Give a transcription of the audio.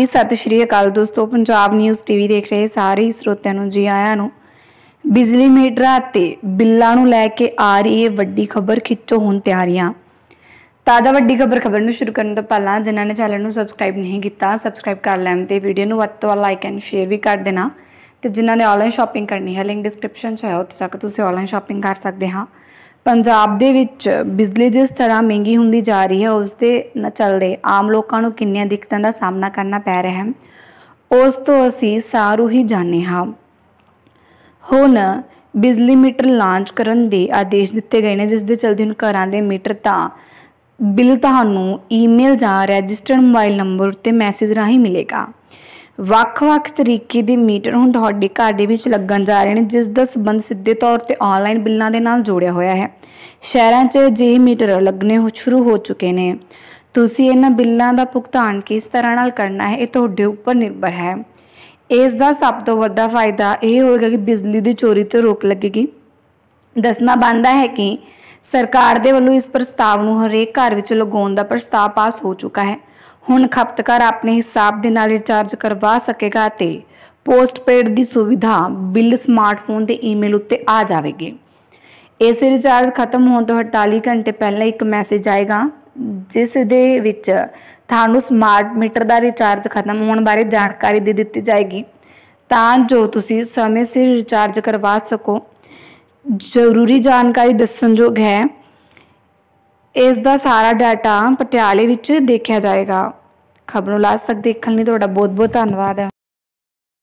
ਜੀ ਸਤਿ ਸ਼੍ਰੀ ਅਕਾਲ ਦੋਸਤੋ ਪੰਜਾਬ ਨਿਊਜ਼ ਟੀਵੀ ਦੇਖ ਰਹੇ ਸਾਰੇ ਸਰੋਤਿਆਂ ਨੂੰ ਜੀ ਆਇਆਂ ਨੂੰ ਬਿਜਲੀ ਮੀਟਰਾਂ ਤੇ ਬਿੱਲਾਂ ਨੂੰ ਲੈ ਕੇ ਆ ਰਹੀ ਹੈ ਵੱਡੀ ਖਬਰ ਖਿੱਚੋ ਹੁਣ ਤਿਆਰੀਆਂ ਤਾਜ਼ਾ ਵੱਡੀ ਖਬਰ ਖਬਰ ਨੂੰ ਸ਼ੁਰੂ ਕਰਨ ਤੋਂ ਪਹਿਲਾਂ ਜਿਨ੍ਹਾਂ ਨੇ ਚੈਨਲ ਨੂੰ ਸਬਸਕ੍ਰਾਈਬ ਨਹੀਂ ਕੀਤਾ ਸਬਸਕ੍ਰਾਈਬ ਕਰ ਲੈਣ ਤੇ ਵੀਡੀਓ ਨੂੰ ਵੱਧ ਤੋਂ ਵੱਧ ਲਾਈਕ ਐਂਡ ਸ਼ੇਅਰ ਵੀ ਕਰ ਦੇਣਾ ਤੇ ਜਿਨ੍ਹਾਂ ਨੇ ਆਨਲਾਈਨ ਸ਼ਾਪਿੰਗ ਕਰਨੀ ਹੈ ਲਿੰਕ ਡਿਸਕ੍ਰਿਪਸ਼ਨ 'ਚ ਹੈ ਉੱਥੇ ਜਾ ਕੇ ਤੁਸੀਂ ਆਨਲਾਈਨ ਸ਼ਾਪਿੰਗ ਕਰ ਸਕਦੇ ਹਾਂ ਪੰਜਾਬ ਦੇ ਵਿੱਚ ਬਿਜਲੀ ਜਿਸ ਤਰ੍ਹਾਂ ਮਹਿੰਗੀ ਹੁੰਦੀ ਜਾ ਰਹੀ ਹੈ ਉਸ ਦੇ ਚੱਲਦੇ ਆਮ ਲੋਕਾਂ ਨੂੰ ਕਿੰਨੀਆਂ ਦਿੱਕਤਾਂ ਦਾ ਸਾਹਮਣਾ ਕਰਨਾ ਪੈ ਰਿਹਾ ਹੈ ਉਸ ਤੋਂ ਅਸੀਂ ਸਾਰੂ ਹੀ ਜਾਣੇ ਹਾਂ ਹੁਣ ਬਿਜਲੀ ਮੀਟਰ ਲਾਂਚ ਕਰਨ ਦੇ ਆਦੇਸ਼ ਦਿੱਤੇ ਗਏ ਨੇ ਜਿਸ ਦੇ ਚਲਦੇ ਹੁਣ ਘਰਾਂ ਦੇ ਮੀਟਰ ਤਾਂ ਬਿੱਲ ਤੁਹਾਨੂੰ ਈਮੇਲ ਜਾਂ ਰਜਿਸਟਰਡ ਮੋਬਾਈਲ ਨੰਬਰ ਉੱਤੇ ਮੈਸੇਜ ਰਾਹੀਂ ਮਿਲੇਗਾ ਵੱਖ-ਵੱਖ ਤਰੀਕੇ ਦੇ ਮੀਟਰ ਹੁਣ ਤੁਹਾਡੇ ਘਰ ਦੇ ਵਿੱਚ ਲੱਗਣ ਜਾ ਰਹੇ ਨੇ ਜਿਸ ਦਾ ਸਬੰਧ ਸਿੱਧੇ ਤੌਰ ਤੇ ਆਨਲਾਈਨ ਬਿੱਲਾਂ ਦੇ ਨਾਲ ਜੋੜਿਆ ਹੋਇਆ ਹੈ ਸ਼ਹਿਰਾਂ 'ਚ ਜੇ ਮੀਟਰ ਲੱਗਨੇ ਸ਼ੁਰੂ ਹੋ ਚੁੱਕੇ ਨੇ ਤੁਸੀਂ ਇਹਨਾਂ ਬਿੱਲਾਂ ਦਾ ਭੁਗਤਾਨ ਕਿਸ ਤਰ੍ਹਾਂ ਨਾਲ ਕਰਨਾ ਹੈ ਇਹ ਤੁਹਾਡੇ ਉੱਪਰ ਨਿਰਭਰ ਹੈ ਇਸ ਦਾ ਸਭ ਤੋਂ ਵੱਡਾ ਫਾਇਦਾ ਇਹ ਹੋਏਗਾ ਕਿ ਬਿਜਲੀ ਦੀ ਚੋਰੀ ਤੇ ਰੋਕ ਲੱਗੇਗੀ ਦੱਸਣਾ ਬੰਦਾ ਹੈ ਕਿ ਸਰਕਾਰ ਦੇ ਵੱਲੋਂ ਇਸ ਪ੍ਰਸਤਾਵ ਨੂੰ ਹਰੇਕ ਘਰ ਵਿੱਚ ਲਗਾਉਣ ਦਾ ਪ੍ਰਸਤਾਵ ਪਾਸ ਹੋ ਚੁੱਕਾ ਹੈ ਹੁਣ ਖਪਤਕਾਰ ਆਪਣੇ ਹਿਸਾਬ ਦੇ ਨਾਲ ਰਿਚਾਰਜ ਕਰਵਾ ਸਕੇਗਾ ਤੇ ਪੋਸਟਪੇਡ ਦੀ ਸੁਵਿਧਾ ਬਿੱਲ ਸਮਾਰਟਫੋਨ ਦੇ ਈਮੇਲ ਉੱਤੇ ਆ ਜਾਵੇਗੀ ਇਸ ਰਿਚਾਰਜ ਖਤਮ ਹੋਣ ਤੋਂ 48 ਘੰਟੇ ਪਹਿਲਾਂ ਇੱਕ ਮੈਸੇਜ ਆਏਗਾ ਜਿਸ ਦੇ ਵਿੱਚ ਤੁਹਾਨੂੰ ਸਮਾਰਟ ਮੀਟਰ ਦਾ ਰਿਚਾਰਜ ਖਤਮ ਹੋਣ ਬਾਰੇ ਜਾਣਕਾਰੀ ਦੇ ਦਿੱਤੀ ਜਾਏਗੀ ਤਾਂ ਜੋ ਤੁਸੀਂ ਸਮੇਂ ਸਿਰ ਰਿਚਾਰਜ ਕਰਵਾ ਸਕੋ ਜ਼ਰੂਰੀ ਜਾਣਕਾਰੀ ਦੱਸਣਯੋਗ ਹੈ ਇਸ ਦਾ ਸਾਰਾ ਡਾਟਾ ਪਟਿਆਲੇ ਵਿੱਚ ਦੇਖਿਆ ਜਾਏਗਾ ਖਬਰ ਨੂੰ ਲਾਸਟ ਤੱਕ ਦੇਖਣ ਲਈ ਤੁਹਾਡਾ ਬਹੁਤ ਬਹੁਤ ਧੰਨਵਾਦ ਹੈ